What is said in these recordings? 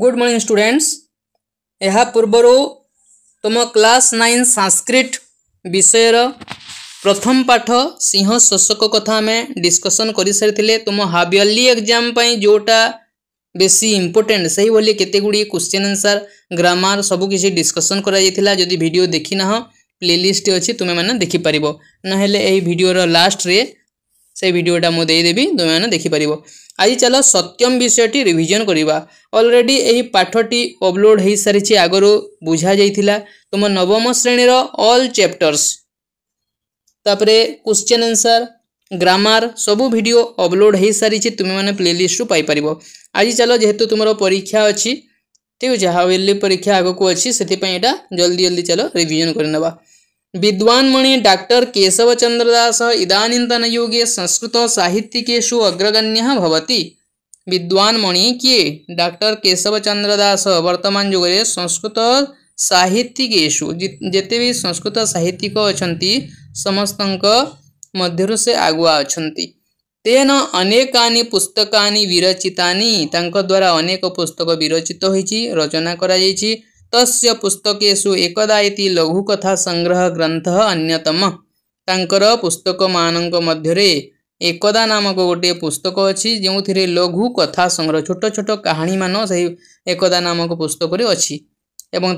Good morning સ્ટુડેન્ટ્સ ଏହା ପୂର୍ବରୁ ତୁମ କ୍ଲାସ୍ ନାଇନ୍ ସାଂସ୍କ୍ରିଟ୍ ବିଷୟର ପ୍ରଥମ ପାଠ ସିଂହ ଶୋଷକ କଥା ଆମେ ଡିସ୍କସନ୍ କରିସାରିଥିଲେ ତୁମ ହାଫ୍ ଇୟର୍ଲି ଏକ୍ଜାମ୍ ପାଇଁ ଯେଉଁଟା ବେଶୀ ଇମ୍ପୋର୍ଟାଣ୍ଟ ସେହିଭଳି କେତେ ଗୁଡ଼ିଏ କ୍ୱେଶ୍ଚିନ୍ ଆନ୍ସର୍ ଗ୍ରାମାର୍ ସବୁ କିଛି ଡିସ୍କସନ୍ କରାଯାଇଥିଲା ଯଦି ଭିଡ଼ିଓ ଦେଖିନାହ ପ୍ଲେଲିଷ୍ଟ ଅଛି ତୁମେମାନେ ଦେଖିପାରିବ ନହେଲେ ଏହି ଭିଡ଼ିଓର ଲାଷ୍ଟରେ ସେଇ ଭିଡ଼ିଓଟା ମୁଁ ଦେଇଦେବି ତୁମେମାନେ ଦେଖିପାରିବ ଆଜି ଚାଲ ସତ୍ୟମ ବିଷୟଟି ରିଭିଜନ୍ କରିବା ଅଲରେଡ଼ି ଏହି ପାଠଟି ଅପଲୋଡ଼ ହୋଇସାରିଛି ଆଗରୁ ବୁଝାଯାଇଥିଲା ତୁମ ନବମ ଶ୍ରେଣୀର ଅଲ୍ ଚାପ୍ଟର୍ସ ତାପରେ କ୍ୱେଶ୍ଚନ୍ ଆନ୍ସର୍ ଗ୍ରାମାର ସବୁ ଭିଡ଼ିଓ ଅପଲୋଡ଼ ହୋଇସାରିଛି ତୁମେମାନେ ପ୍ଲେଲିଷ୍ଟରୁ ପାଇପାରିବ ଆଜି ଚାଲ ଯେହେତୁ ତୁମର ପରୀକ୍ଷା ଅଛି ଠିକ୍ ଅଛି ହାୱେଲି ପରୀକ୍ଷା ଆଗକୁ ଅଛି ସେଥିପାଇଁ ଏଇଟା ଜଲ୍ଦି ଜଲ୍ଦି ଚାଲ ରିଭିଜନ୍ କରିନେବା विद्वान्मणि डाक्टर केशवचंद्रदास इदानीतन युगे संस्कृत साहित्यु अग्रगण्य विद्वान्मणि किए डाक्टर केशवचंद्रदास वर्तमान युग में संस्कृत साहित्यु जिते भी संस्कृत साहित्यिक अच्छा समस्त मध्य से आगुआ अच्छा तेन अनेका पुस्तका विरचिता द्वारा अनेक पुस्तक विरचित हो रचना कर तस् पुस्तकु एकदा लघुकथा संग्रह ग्रंथ अन्यतम तर पुस्तक मध्य एकदा नामक गोटे पुस्तक अच्छी जो थी लघु कथा संग्रह छोट छोट कहानी मान से एकदा नामक पुस्तक अच्छी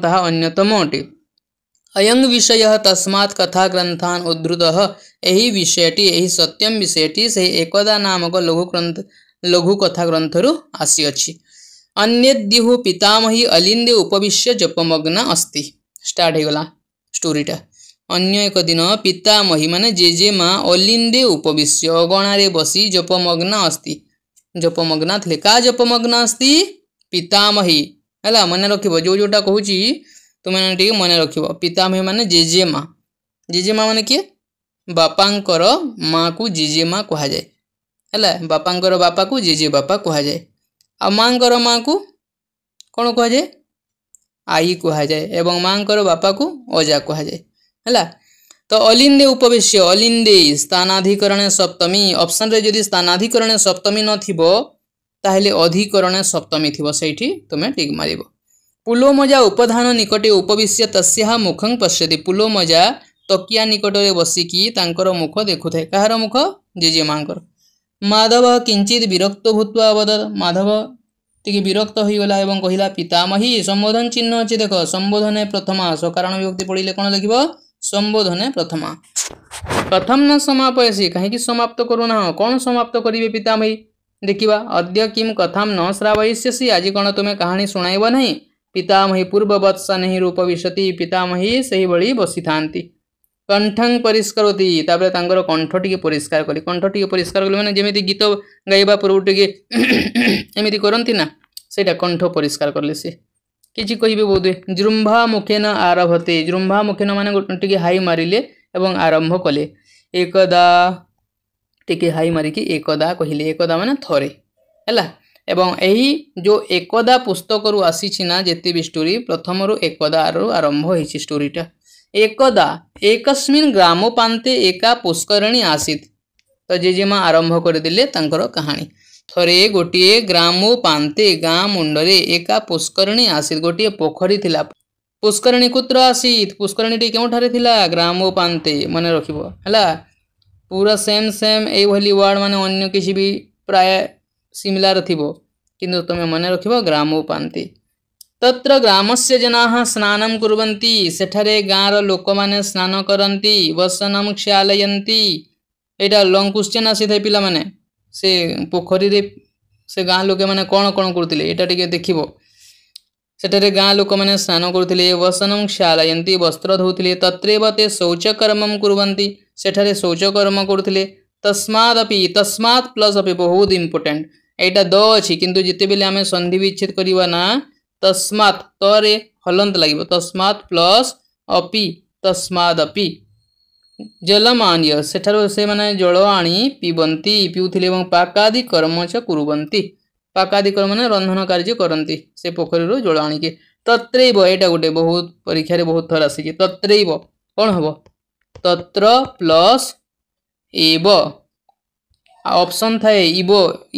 तातम अटे अयंग विषय तस्मात् कथा ग्रंथान उद्धत यही विषयटी यही सत्यम विषयटी से एकदा नामक लघु ग्रंथ लघु कथा ग्रंथ रु आसी अच्छी अन्यद्यु पितामही अलिंदे उपविश्य जपमग्न अस्ति स्टार्ट होगा स्टोरीटा अन्य एक दिन पितामही मान जेजे माँ अलिंदे उपविश्य अगणारे बसी जपमग्न अस्ति जपमग्न थे क्या जपमग्न अस्ति पितामही है मन रख जो जोटा कह तुम्हें मन रख पितामही मान जेजे मा जेजे माँ मान किए बापा मा को जेजे माँ कहुए है बापा बापा को जेजे बापा कहुए ଆଉ ମାଆଙ୍କର ମାଆକୁ କ'ଣ କୁହାଯାଏ ଆଈ କୁହାଯାଏ ଏବଂ ମାଆଙ୍କର ବାପାକୁ ଅଜା କୁହାଯାଏ ହେଲା ତ ଅଲିନ୍ଦେ ଉପବେଶ୍ୟ ଅଲିନ୍ଦେ ସ୍ଥାନାଧିକରଣ ସପ୍ତମୀ ଅପସନ୍ରେ ଯଦି ସ୍ଥାନାଧିକରଣ ସପ୍ତମୀ ନଥିବ ତାହେଲେ ଅଧିକରଣ ସପ୍ତମୀ ଥିବ ସେଇଠି ତୁମେ ଟିକ୍ ମାରିବ ପୁଲୋମଜା ଉପଧାନ ନିକଟେ ଉପବିଶ୍ୟ ତସ୍ୟା ମୁଖଂ ପଶ୍ୟତି ପୁଲୋମଜା ତକିଆ ନିକଟରେ ବସିକି ତାଙ୍କର ମୁଖ ଦେଖୁଥାଏ କାହାର ମୁଖ ଜେଜେମାଙ୍କର माधव किंचित विरक्त भूत अवदत माधव टी विरक्त हो होगला कहला पितामह संबोधन चिन्ह अच्छे देख संबोधने प्रथमा सकारण विभक्ति पढ़ले कौन लिख संबोधन प्रथमा प्रथम न समापयसी कहीं समाप्त करूना कौन समाप्त करेंगे पितामही देखा अद्य किम कथम न श्रावयिष्यसी आज कौन तुम्हें कहानी शुणाइब ना पूर्व पूर्ववत्स नहीं रूप विशति पितामह से ही बसी थांती। କଣ୍ଠଂ ପରିଷ୍କାରତି ତାପରେ ତାଙ୍କର କଣ୍ଠ ଟିକେ ପରିଷ୍କାର କଲେ କଣ୍ଠ ଟିକେ ପରିଷ୍କାର କଲେ ମାନେ ଯେମିତି ଗୀତ ଗାଇବା ପୂର୍ବରୁ ଟିକେ ଏମିତି କରନ୍ତି ନା ସେଇଟା କଣ୍ଠ ପରିଷ୍କାର କଲେ ସିଏ କିଛି କହିବେ ବୋଧେ ଜୃମ୍ଭା ମୁଖେନ ଆରଭତେ ଜୃମ୍ଭା ମୁଖେନ ମାନେ ଟିକେ ହାଇ ମାରିଲେ ଏବଂ ଆରମ୍ଭ କଲେ ଏକଦା ଟିକେ ହାଇ ମାରିକି ଏକଦା କହିଲେ ଏକଦା ମାନେ ଥରେ ହେଲା ଏବଂ ଏହି ଯେଉଁ ଏକଦା ପୁସ୍ତକରୁ ଆସିଛି ନା ଯେତେ ବି ଷ୍ଟୋରି ପ୍ରଥମରୁ ଏକଦାରୁ ଆରମ୍ଭ ହେଇଛି ଷ୍ଟୋରିଟା एकदा एकस्मिन् ଗ୍ରାମପ୍ରାନ୍ତେ ଏକା ପୁଷ୍କରିଣୀ ଆସିତ ତ ଜେଜେମା ଆରମ୍ଭ କରିଦେଲେ ତାଙ୍କର କାହାଣୀ ଥରେ ଗୋଟିଏ ଗ୍ରାମ ପାନ୍ତେ ଗାଁ ମୁଣ୍ଡରେ ଏକା ପୁଷ୍କରିଣୀ ଆସିତ ଗୋଟିଏ ପୋଖରୀ ଥିଲା ପୁଷ୍କରିଣୀ କୁତ୍ର ଆସିତ ପୁଷ୍କରିଣୀଟି କେଉଁଠାରେ ଥିଲା ଗ୍ରାମ ପାନ୍ତେ ମନେ ରଖିବ ହେଲା ପୁରା ସେମ୍ ସେମ୍ ଏଇଭଳି ୱାର୍ଡ଼ ମାନେ ଅନ୍ୟ କିଛି ବି ପ୍ରାୟ ସିମିଲାର ଥିବ କିନ୍ତୁ ତୁମେ ମନେ ରଖିବ ଗ୍ରାମ ପାନ୍ତେ तत्र ग्रामस्य जनाः स्नानं कुर्वन्ति सेठरे गाँर ଲୋକମାନେ ସ୍ନାନ କରନ୍ତି ବସନମ କ୍ଷାଲୟନ୍ତି ଏଇଟା ଲଙ୍ଗ୍ କ୍ୱେଶ୍ଚିନ୍ ଆସିଥାଏ ପିଲାମାନେ ସେ ପୋଖରୀରେ ସେ ଗାଁ ଲୋକମାନେ କ'ଣ କ'ଣ କରୁଥିଲେ ଏଇଟା ଟିକେ ଦେଖିବ ସେଠାରେ ଗାଁ ଲୋକମାନେ ସ୍ନାନ କରୁଥିଲେ ବସନମ କ୍ଷାଲୟନ୍ତି ବସ୍ତ୍ର ଧୋଉଥିଲେ ତତ୍ରେବ ତେ ଶୌଚକର୍ମମ କୁରନ୍ତି ସେଠାରେ ଶୌଚକର୍ମ କରୁଥିଲେ ତସ୍ମାଦପି ତସ୍ମାତ୍ ପ୍ଲସ୍ ଅପି ବହୁତ ଇମ୍ପୋର୍ଟାଣ୍ଟ ଏଇଟା ଦ ଅଛି କିନ୍ତୁ ଯେତେବେଳେ ଆମେ ସନ୍ଧି ବିଚ୍ଛେଦ କରିବା ନା तस्मात् तरे हलंत लगे तस्मात् प्लस अपि तस्मादपि जलम आनीय से मैंने जल आनी पीबंती पीऊले पाकादी कर्म चुवती पाकादी कर्म मैंने रंधन कार्य करती से पोखर रू जल आणिके तत्रैव यहाँ गोटे बहुत परीक्षा बहुत थर आसी तत्र कौन हम तत्र प्लस एव अपसन थाए इव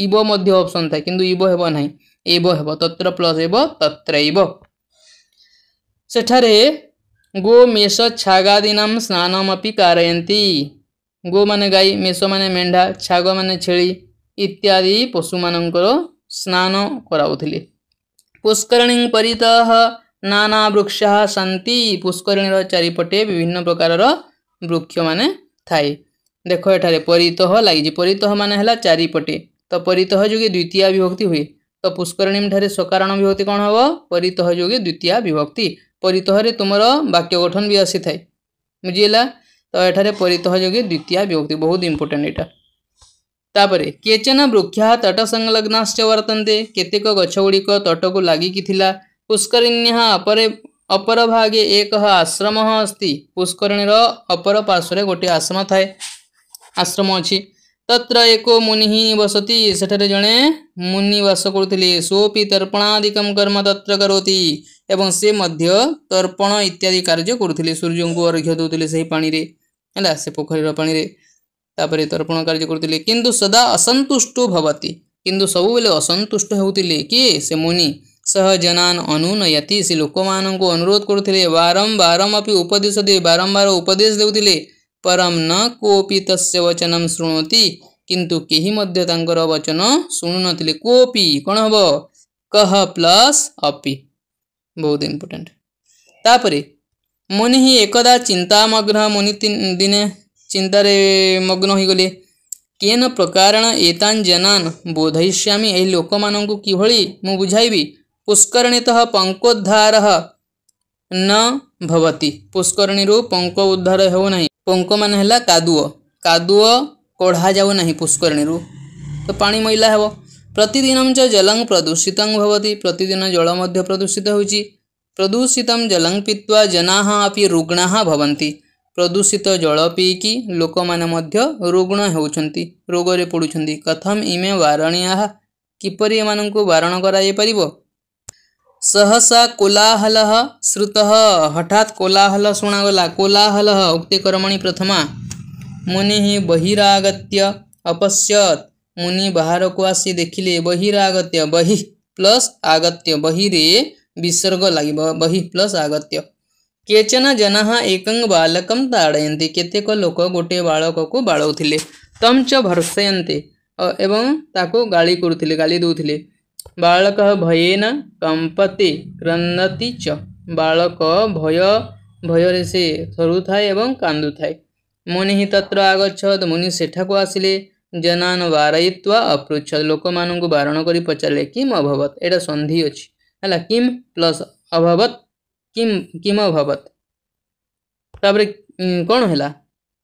इव अपसन थाए कि इबो हे ना एव हे तत्र प्लस एव तत्र गो मेष छागादीना स्नानमें कारयती गो मैने गाई मेष मान मेढा छाग मैने छेली इत्यादि पशु मान स्नान कराऊ पुष्करणी परीत नाना वृक्ष सी पुष्करणी चारिपटे विभिन्न प्रकार वृक्ष मान थाए देख यठार परीतह लगी परीतह मान है चारिपटे तो परीतह जुगे द्वितीय विभक्ति हुए तो पुष्करणीम ठारे सकारण विभक्ति कौन हम परितः योगे द्वितीय विभक्ति परितः तुम वाक्य गठन भी आसी थाए बुझीगला तो यठार परितह योगे द्वितीय विभक्ति बहुत इंपोर्टां यहाँ तापर केचन वृक्षा तट संलग्नाश्च वर्तन्ते केतेक तट को लगिकी पुष्करिण्य अपरे अपर भागे एक आश्रम अस्त ପୁଷ୍କରିଣୀର अपर ପାର୍ଶ୍ୱରେ ଗୋଟିଏ आश्रम ଥାଏ आश्रम अच्छी तत्र एको मुनि वसती सेठे जड़े मुनि बास करुले सोपी तर्पणादिक कर्म तत्र करोती एवं से मध्य तर्पण इत्यादि कार्य करुले सूर्य को अर्घ्य दूसरे से ही पाणी है से पोखरीर पापर तर्पण कार्य करुले कि सदा असंतुष्ट भवती किंतु सब बेले असंतुष्ट हो से मुनि सह जनान अनुनयती से लोक मान अनुरोध करुले बारम्बारम अभी उपदेश दे बारम्बार उपदेश देते परम न कोऽपि तस्य वचनं ଶୁଣନ୍ତି କିନ୍ତୁ କେହି ମଧ୍ୟ ତାଙ୍କର ବଚନ ଶୁଣୁନଥିଲେ କୋପି କ'ଣ ହେବ କହ ପ୍ଲସ୍ ଅପି ବହୁତ ଇମ୍ପୋର୍ଟାଣ୍ଟ ତାପରେ ମୁନି ହିଁ ଏକଦା ଚିନ୍ତାମଗ୍ନ ମୁନି ଦିନେ ଚିନ୍ତାରେ ମଗ୍ନ ହୋଇଗଲେ କେନ ପ୍ରକାରଣ ଏତାନ୍ ଜନାନ୍ ବୋଧୟିଷ୍ୟାମି ଏହି ଲୋକମାନଙ୍କୁ କିଭଳି ମୁଁ ବୁଝାଇବି ପୁଷ୍କରଣିତଃ ପଙ୍କୋଦ୍ଧାର ନ भवती पुष्करणी पंक उद्धार होना पंक मान कादु कादु कढ़ा जाऊना पुष्करणी तो पा मईला हे प्रतिदिन जलंग प्रदूषित भवती प्रतिदिन जल मध्य प्रदूषित हो प्रदूषित जलंग पीवा जना अभी रुग्ण भवती प्रदूषित जल पीकि लोक मैंने रुग्ण हो रोग पड़ुं कथम इमें वारणिया किपर ए मानक बारण कर सहसा कोलाहल श्रुत हठात कोलाहल शुणागला कोलाहल उक्ते कर्मणि प्रथमा मुनि बहिरागत्य अपश्यत मुनि बाहर को आसी देखिले बहिरागत्य बहि प्लस आगत्य बहिरे विसर्ग लग बहि प्लस आगत्य केचन जना एकं बालकं ताड़यन्ति केतेक लोक गोटे बालकको बाड़ौथिले तम च भर्सयन्ते ଏବଂ ତାକୁ ଗାଳି କରୁଥିଲେ बालक भयन कंपति क्रंदती च बालक भय भय से थरु एवं कांदु थाए मुनि ही तत्र आगछत मुनि को आसिले जनान वारयित्वा अपृछत लोक मान बारण कर पचारे किम अभवत एटा सन्धि अच्छी है किम प्लस अभवत किम किम अभवत तापर कौन है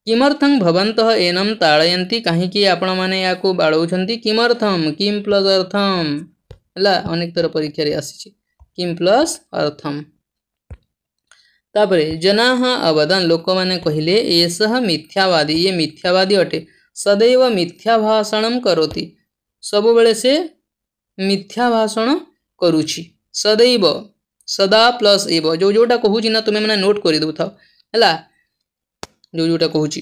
किमर्थम भवंत एनम ताड़ती कहीं आपण मैंने बाड़ किमर्थम किम प्लस अर्थम अनेक थर परीक्षा आसी प्लस अर्थम तापर जना अवदन लोक मैंने कहले मिथ्यावादी ये मिथ्यावादी अटे सदैव मिथ्या भाषण करोति सब बड़े से मिथ्या भाषण करुच्ची सदैव सदा प्लस एव जो जोटा कह तुम्हें मैंने नोट कर दू था जो जोटा कह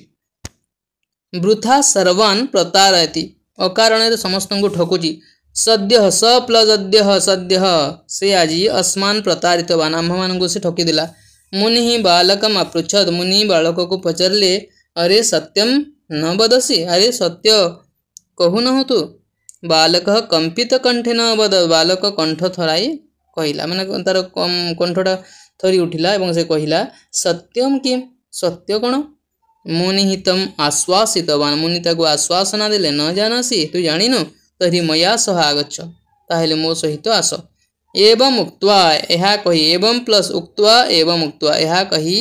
वृथा सर्वान प्रतारती अकारण समस्त को ठकुची सद्य स प्लस अद्य सद्य से आज अस्मान मान से ସେ मुनि ही बालक मृछद मुनि बालक को पचारे अरे सत्यम न बदसी अरे सत्य कहू न तु बालक कंपित कंठे न बद बालक कंठ थर कहला मैंने तार कंठटा थरी उठिला एवं से कहला सत्यम कि सत्य कौन मुनि तम आश्वासित मुनि ताको आश्वासना दे न जानसी जानी जाणिनु तरी मैया सह आगछ मो सहित आस एवं उक्त यह कही एवं प्लस उक्त एवं उक्त यह कही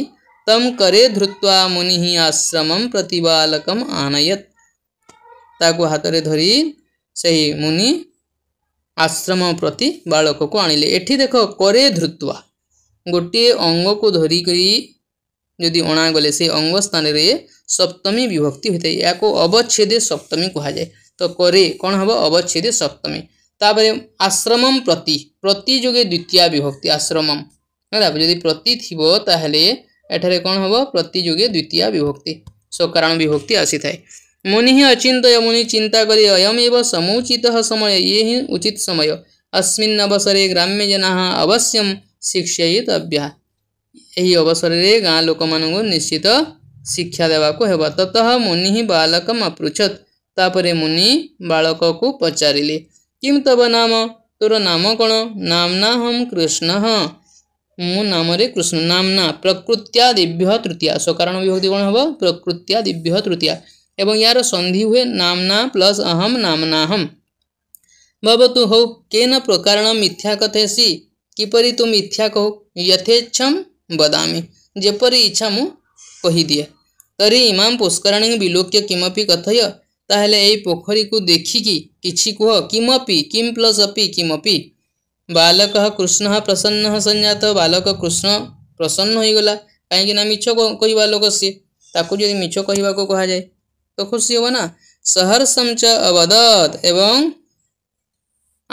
तम करे धृत्वा मुनि ही आश्रम प्रतिबालक आनयत ताकू हाथ में धरी से ही मुनि आश्रम प्रति बालक को आणले एटि देख करे धृत्वा गोटे अंग को धरिकी जदि अणागले से अंग स्थान सप्तमी विभक्ति होता है यह अवच्छेद सप्तमी कहा जाए तो करे कौन हम अवच्छेद सप्तमी तापर आश्रम प्रति प्रति जोगे द्वितीय विभक्ति आश्रम जदि प्रति थी तेल तेठार कौन हम प्रति जोगे द्वितीय विभक्ति सकाराण विभक्ति आसी था मुनि ही अचिंत मुनि चिंता कर एव समुचित समय ये ही उचित समय अस्वसरे ग्राम्य जना अवश्यम शिक्षितव्या यही अवसर में गाँ लोक मान निश्चित शिक्षा देवाक ततः मुनि ही बालकम अपृछत तापर मुनि बालक को पचारे किम तब नाम तोर नाम कौन नामना हम कृष्ण मु नाम कृष्ण नामना प्रकृत्या दिव्य तृतीया स्व विभक्ति कौन हम प्रकृत्या दिव्य तृतीया एवं यार सन्धि हुए नामना प्लस अहम नामनाहम भवतु हौ केन प्रकारण मिथ्या कथेसी किपर तू मिथ्या कहो यथेच्छम बदामी जेपरी इच्छा मुदि तरी इमाम पुष्करणी विलोक्य किमपी कथय तेल यही पोखरी को देखिकी कि कह किमपी किम प्लस अपी किमपी बालक कृष्ण प्रसन्न संज्ञात बालक कृष्ण प्रसन्न हो गला कहीं मीछ कह लोक सी जो मीछ कह जाए तो खुशी हे ना सहर्षम च अवदत एवं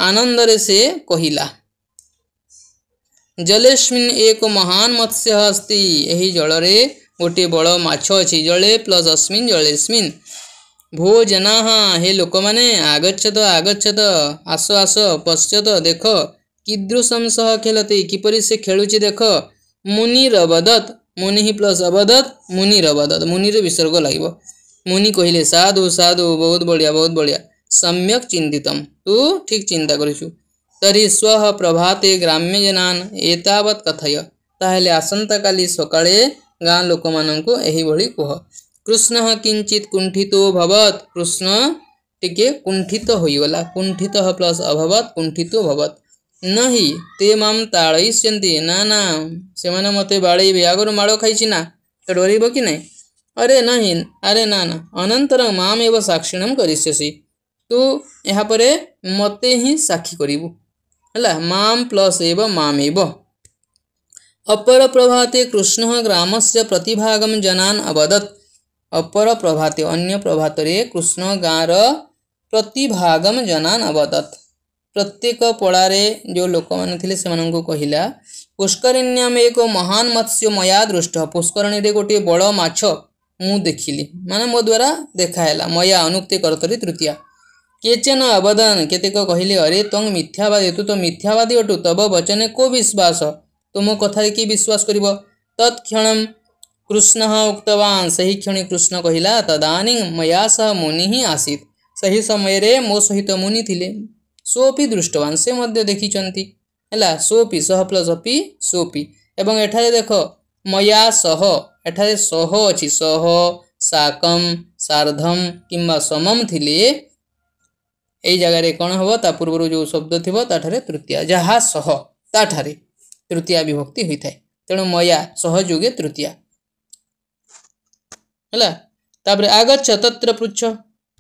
आनंद से कहला जलेस्मिन एक महान मत्स्य अस्ति यही जल रे गोटे बड़ मछ अच्छी जले प्लस अस्मिन जलेस्मिन भोजना हे लोक मैने आगछत आगछत आस आस पश्चत देख कीदृशम सह खेलते किपर से खेलुची देख मुनिर अवदत मुनि ही प्लस अवदत मुनिर अवदत मुनिर विसर्ग लगे मुनि कहले साधु साधु बहुत बढ़िया बहुत बढ़िया सम्यक चिंतितम तू ठीक चिंता करू तरी स्व प्रभाते ग्राम्य जनान एतावत कथय ताहले आसंता गाँ लोक मान को ଏହିଭଳି କୁହ कृष्ण किंचित कुंठित भवत कृष्ण टीके कुंठित होगा कुंठित प्लस अभवत कुंठित भवत नही ते माम ताड़ ना ना से मत बाड़े आगर माड़ खाई ना तो डर कि ना अरे नही अरे ना ना अनंतर माम एव साक्षिणम करसी तू यहाँ मत ही साक्षी करू है माम प्लस एव माम एव अपर प्रभाते कृष्ण ग्राम से प्रतिभागम जनान अवदत् अपर प्रभात अन्य प्रभात कृष्ण गाँव रतभागम जनान नवदत्त प्रत्येक पड़े जो लोक मैंने से कहला पुष्करण्यम एक महान मत्स्य मया दृष्ट पुष्करणी गोटे बड़ मछ मु देखिली मान मो द्वारा देखाला मया अनुक्ति करतरी तृतीय केचेन अवदन केतक कहले अरे तं मिथ्यावादी तु तो मिथ्यावादी अटु तब वचने को विश्वास तुम तो कथार कि विश्वास कर तत्ण कृष्ण उक्तवान सही क्षण कृष्ण कहला तदानी मया सह मुनि ही आसीत सही समय मो सहित मुनि थे सोपि दृष्टवान से मध्य देखी है सोपि सह प्लस अपि सोपि एवं एठार देख मया सह एठार सह अच्छी सह साकम सार्धम कि समम थी यही जगार कौन हम ता पूर्व जो शब्द थी ताठार तृतीय जहाँ सह ताठार तृतीय विभक्ति होता है तेणु मया सहयोगे तृतीया आग छ त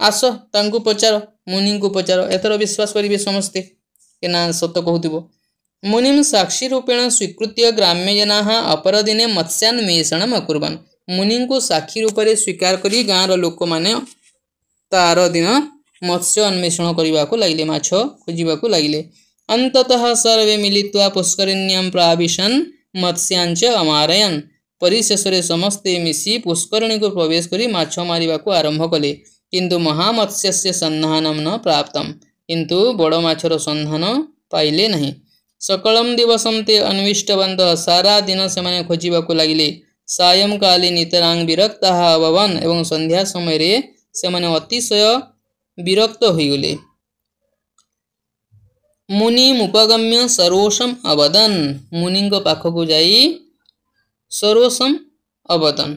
आस त पचार मुनि पचार एथर विश्वास करिवे समस्ते कहुतिबो कि साक्षी रूपे स्वीकृत ग्राम्य जना अपर दिने मत्सान्वेषण साक्षी मुनि स्वीकार कि गाँ र लोक मत्सन्वेषण अंततः सर्वे मिलित्वा अन्त प्राविशन पुष्क अरयन परिशेष समस्ते मिसी पुष्करणी को प्रवेश कर मार आरंभ कले कि महामत्स्य सन्धानम न प्राप्त किंतु बड़ मछर सन्धान पाइले ना सकलम दिवसते अन्विष्टवंत सारा दिन से खोजा को लगे काली नितरांग विरक्ता अभवान और संध्या समय से अतिशय विरक्त हो गले मुनि मुपगम्य सरोषम अवदन मुनि पाखक जा सर्वसम अवदन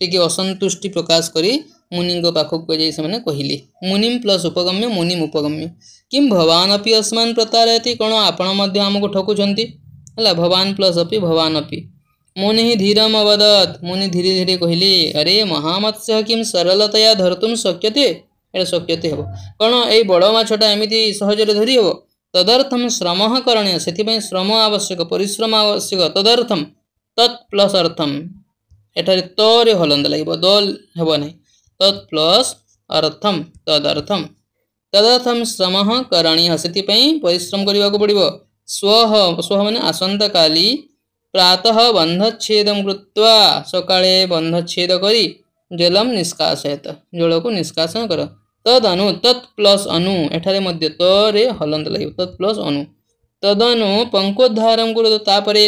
टी असंतुष्टि प्रकाश कर मुनि पाखक जाने कहले मुनिम प्लस उपगम्य मुनिम उपगम्य किम भवान अपि असमान प्रतारयती कौन आपण आमको ठकुंट है भवान प्लस अपि भवान अपि मुनि ही धीरम अवदत मुनि धीरे धीरे कहले अरे महामत्स्य किम सरलतया धरतुम शक्यते शक्यते हम कौन यड़ मछटा एमती सहजरे धरी हेब तदर्थम श्रम करणीय से श्रम आवश्यक परिश्रम आवश्यक तदर्थम तत् प्लस अर्थम एटारे तरी हलंद लगे दल हेबना तत् प्लस अर्थम तदर्थम तदर्थम श्रम करणीय से पिश्रम करने को पड़ो स्व स्व मैंने आसंत काली प्रातः बंधच्छेद सका बंधच्छेद कर जलम निष्कासयत जल को निष्कासन कर तदनु तत् प्लस अनु एठारे तरी हलंद लगे तत् प्लस अनु तदनु पंकोद्धारम करतापर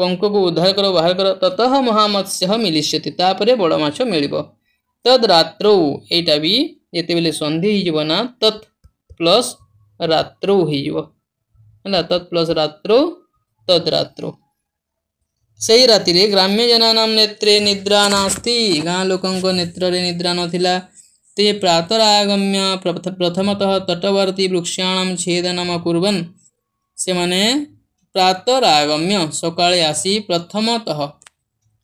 पंख को उद्धार कर बाहर कर ततः महामत्स्य मिलीष्यतिपर बड़ मछ मिल तद रात्रौ यटा भी ये बेले सन्धि ना तत् प्लस रात्रौ होगा तत् प्लस रात्रौ तद रात्रौ से ही राति ग्राम्य जना नाम नेत्रे निद्रा नास्ती गाँ लोकों नेत्र निद्रा नाला ते प्रातर आगम्य प्रथमतः तटवर्ती वृक्षाणाम छेदनम कुरन से प्रातरागम्य सका आसी प्रथमतः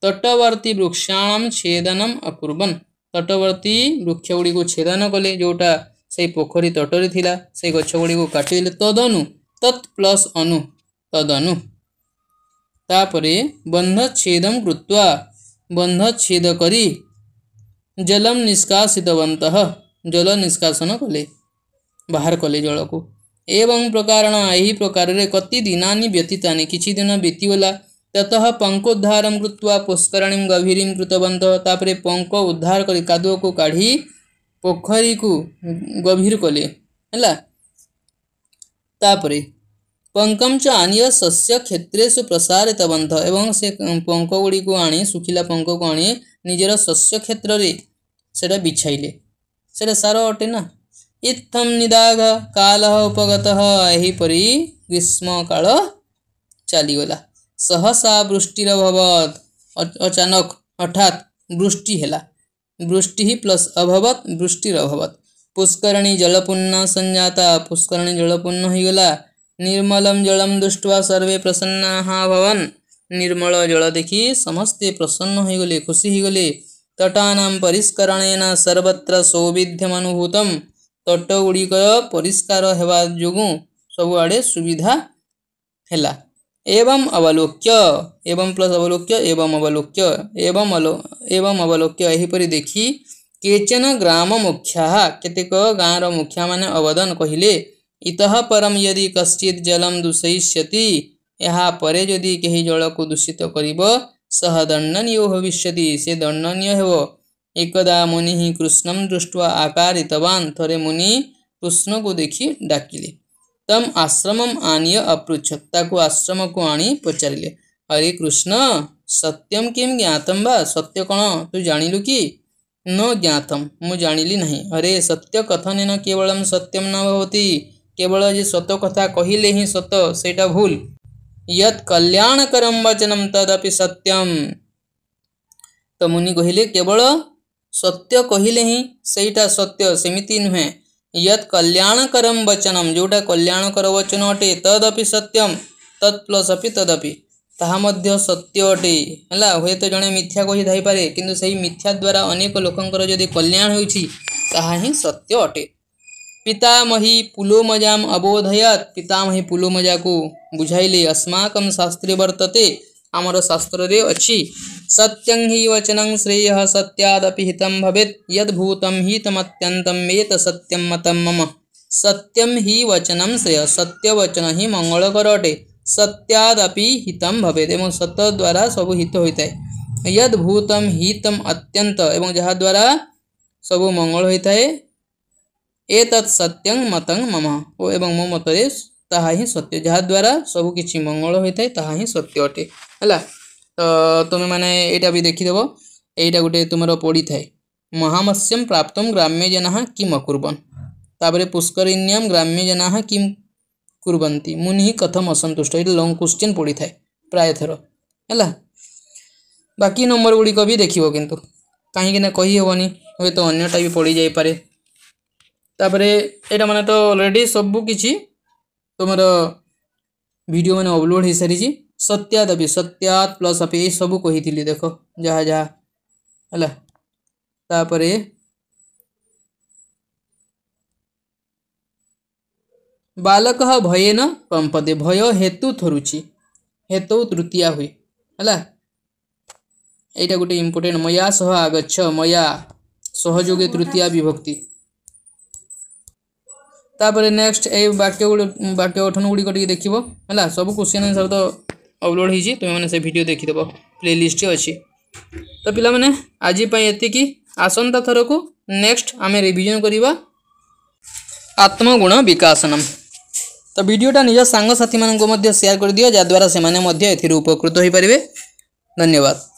तटवर्ती वृक्षाण छेदनम अकुर्वन तटवर्ती वृक्ष गुड़ी छेदन कले जोटा से पोखरी तटरी थिला से गछ गुड़ी काटे तदनु तत् प्लस अनु तदनु बंध बंधछेदम कृत्वा छेद करी जलम निष्कासितवंत जल निष्कासन कले बाहर कले जल को এবং প্রকারনা এই প্রকারৰে কত দিনানি ব্যতিতানি কিচি দিনা বিতিওলা ততহ পঙ্কোদ্ধার অমৃত्वा পসকরণ গভীরিমৃতবন্ধ তাপরে পঙ্ক উদ্ধার কৰি কাদুৱক কাঢ়ি পোখৰিକୁ গভীর কলে হলা তাপরে পঙ্কমচ অনিয় সস্য ক্ষেত্ৰে সু প্রসারিত বন্ধ এবং সে পঙ্কগুড়িକୁ আনি শুকিলা পঙ্কক আনি নিজৰ সস্য ক্ষেত্ৰৰে সেডা বিছাইলে সেডা SARO अटेনা इत्थम निदाघ काल उपगत एहीपरि ग्रीष्म काल ଚାଲିଗଲା ସହସା ବୃଷ୍ଟିର ଅଭବତ ଅଚାନକ ହଠାତ୍ ବୃଷ୍ଟି ହେଲା ବୃଷ୍ଟି ହିଁ ପ୍ଲସ୍ ଅଭବତ ବୃଷ୍ଟିର ଅଭବତ ପୁଷ୍କରଣୀ ଜଳପୂର୍ଣ୍ଣ ସଂଜାତା ପୁଷ୍କରଣୀ ଜଳପୂର୍ଣ୍ଣ ହୋଇଗଲା ନିର୍ମଳମ ଜଳମ ଦୃଷ୍ଟିଆ ସର୍ବେ ପ୍ରସନ୍ନାହା ଭବନ ନିର୍ମଳ ଜଳ ଦେଖି ସମସ୍ତେ ପ୍ରସନ୍ନ ହୋଇଗଲେ ଖୁସି ହୋଇଗଲେ ତଟାନାମ ପରିଷ୍କରଣେନ ସର୍ବତ୍ର ସୌବିଧ୍ୟମନୁଭୂତମ तटगुड़िक परिष्कार जो सबुआड़े सुविधा है एवं अवलोक्य एवं प्लस अवलोक्य एवं अवलोक्य एवं एवं अवलोक्य यहीपरी देखी केचन ग्राम मुख्या केतेक गाँव रुखिया मैंने अवदन कहले इत परम यदि कश्चि जलम दूषयति यहा जदि कहीं जल को दूषित कर सह दंडन्य भविष्य से दंडन्य हो एकदा मुनि ही कृष्णम दृष्टवा आकारितवान थोड़े मुनि कृष्ण को देखिए डाकिले तम आश्रम आनीय अपृछत को आश्रम को आनी पचारे हरे कृष्ण सत्यम किम ज्ञातम बा सत्य कौन तू जाणिलु कि न ज्ञातम मु जाणिली ना अरे सत्य कथन न केवल सत्यम नवती केवल जे सत कथा कहले ही सत सेटा भूल यत कल्याणकरम वचनम तदपि सत्यम तो मुनि कहले केवल सत्य कहले ही सहीटा सत्य सेमती नुहे यद कल्याणकरम वचनम जोटा कल्याणकर वचन अटे तदपि सत्यम तत् प्लस अपि तदपि ता सत्य अटे है हे तो जड़े मिथ्या कही थीपे कि मिथ्या द्वारा अनेक लोकंर जदि कल्याण होता ही सत्य अटे पितामही पुलोमजाम अबोधयात पितामही पुलोमजा को बुझाइले अस्माकम शास्त्री वर्तते आमर शास्त्र अच्छी सत्यं हि वचनं श्रेयः सत्यादपि हितं भवेत् यद्भूतं हि तमत्यन्तम् एत सत्यं मतं मम सत्यम हि वचनम श्रेय सत्यवचन वचन हि मंगलकर अटे सत्यादपि हितम भवेत् एवं सत्य द्वारा सब हित ହୋଇଥାଏ यद् भूतम हितम एवं जहा द्वारा सब मंगल ହୋଇଥାଏ एतत् सत्यं मतं मम ओ एवं ମୋ ମତରେ ତାହା ହିଁ ସତ୍ୟ ଯାହାଦ୍ୱାରା ସବୁକିଛି ମଙ୍ଗଳ ହୋଇଥାଏ ତାହା ହିଁ ସତ୍ୟ ଅଟେ ହେଲା ତ ତୁମେମାନେ ଏଇଟା ବି ଦେଖିଦେବ ଏଇଟା ଗୋଟେ ତୁମର ପଡ଼ିଥାଏ ମହାମତ୍ସ୍ୟମ୍ ପ୍ରାପ୍ତମ୍ ଗ୍ରାମ୍ୟ ଜନାः କିମ୍ ଅକୁର୍ବନ୍ ତାପରେ ପୁଷ୍କରିଣ୍ୟମ୍ ଗ୍ରାମ୍ୟ ଜନାः କିମ୍ କୁର୍ବନ୍ତି ମୁନିଃ କଥମ ଅସନ୍ତୁଷ୍ଟ ଏଇଟା ଲଙ୍ଗ୍ କ୍ୱେଶ୍ଚିନ୍ ପଡ଼ିଥାଏ ପ୍ରାୟ ଥର ହେଲା ବାକି ନମ୍ବର ଗୁଡ଼ିକ ବି ଦେଖିବ କିନ୍ତୁ କାହିଁକିନା କହିହେବନି ହୁଏତ ଅନ୍ୟଟା ବି ପଡ଼ିଯାଇପାରେ ତାପରେ ଏଇଟା ମାନେ ତ ଅଲରେଡ଼ି ସବୁ କିଛି ତୁମର ଭିଡ଼ିଓ ମାନେ ଅପଲୋଡ଼ ହୋଇସାରିଛି सत्या दबी सत्या प्लस अफ यही सब कही देख जहा जापर बालक भये न कंपदे भय हेतु थरुची हेतु तृतीया हुए है यहाँ गोटे इम्पोर्टेन्ट मया सह आगछ मया सहयोगे तृतीया विभक्ति तापर नेक्स्ट ये वाक्य वाक्य गठन गुड़िक देख है सब क्वेश्चन आंसर तो ଅପଲୋଡ଼ ହୋଇଛି ତୁମେମାନେ ସେ ଭିଡ଼ିଓ ଦେଖିଦେବ ପ୍ଲେଲିଷ୍ଟ ଅଛି ତ ପିଲାମାନେ ଆଜି ପାଇଁ ଏତିକି ଆସନ୍ତା ଥରକୁ ନେକ୍ସଟ ଆମେ ରିଭିଜନ କରିବା ଆତ୍ମଗୁଣ ବିକାଶନମ୍ ତ ଭିଡ଼ିଓଟା ନିଜ ସାଙ୍ଗସାଥିମାନଙ୍କୁ ମଧ୍ୟ ସେୟାର କରିଦିଅ ଯାହାଦ୍ୱାରା ସେମାନେ ମଧ୍ୟ ଏଥିରୁ ଉପକୃତ ହୋଇପାରିବେ ଧନ୍ୟବାଦ